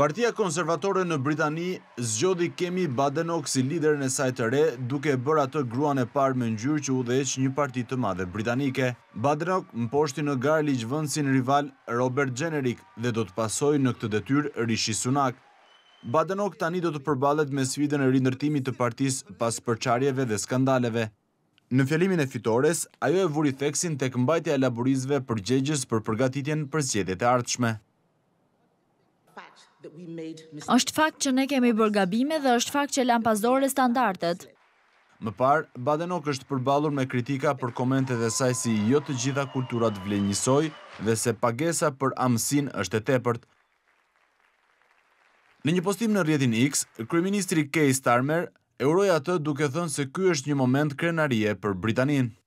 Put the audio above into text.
Partia konservatore në Britani zgjodi kemi Badenok si lider në sajtë të re duke bërë atë gruan e parë me njërë që u dhe eqë një parti të madhe britanike. Badenok më poshti në gare liqë vënd si në rival Robert Gjenerik dhe do të pasoj në këtë detyr Rishi Sunak. Badenok tani do të përbalet me svidën e rindërtimit të partis pas përqarjeve dhe skandaleve. Në fjelimin e fitores, ajo e vuri theksin të këmbajtja e laborizve për për përgatitjen për zjedet e ardhshme është fakt që ne kemi bërgabime dhe është fakt që lam pasdore standartet. Më parë, Badenok është përbalur me kritika për komente dhe saj si jo të gjitha kulturat vlen njësoj dhe se pagesa për amësin është e tepërt. Në një postim në rjetin X, Kryeministri Kej Starmer euroja të duke thënë se kjo është një moment krenarie për Britaninë.